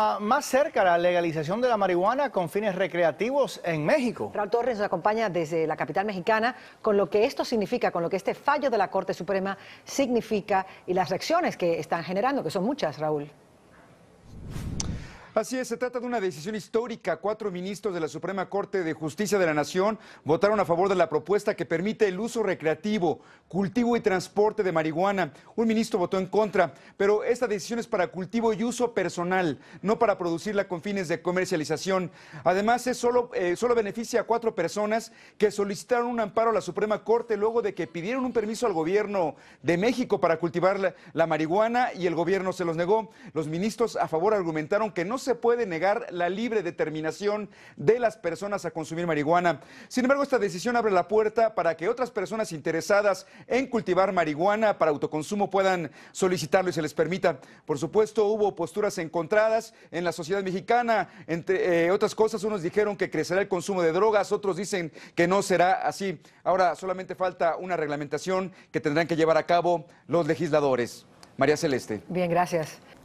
Ah, más cerca la legalización de la marihuana con fines recreativos en México. Raúl Torres nos acompaña desde la capital mexicana con lo que esto significa, con lo que este fallo de la Corte Suprema significa y las reacciones que están generando, que son muchas, Raúl. Así es, se trata de una decisión histórica. Cuatro ministros de la Suprema Corte de Justicia de la Nación votaron a favor de la propuesta que permite el uso recreativo, cultivo y transporte de marihuana. Un ministro votó en contra, pero esta decisión es para cultivo y uso personal, no para producirla con fines de comercialización. Además, es solo, eh, solo beneficia a cuatro personas que solicitaron un amparo a la Suprema Corte luego de que pidieron un permiso al gobierno de México para cultivar la, la marihuana y el gobierno se los negó. Los ministros a favor argumentaron que no se puede negar la libre determinación de las personas a consumir marihuana. Sin embargo, esta decisión abre la puerta para que otras personas interesadas en cultivar marihuana para autoconsumo puedan solicitarlo y se les permita. Por supuesto, hubo posturas encontradas en la sociedad mexicana. Entre eh, otras cosas, unos dijeron que crecerá el consumo de drogas, otros dicen que no será así. Ahora solamente falta una reglamentación que tendrán que llevar a cabo los legisladores. María Celeste. Bien, gracias.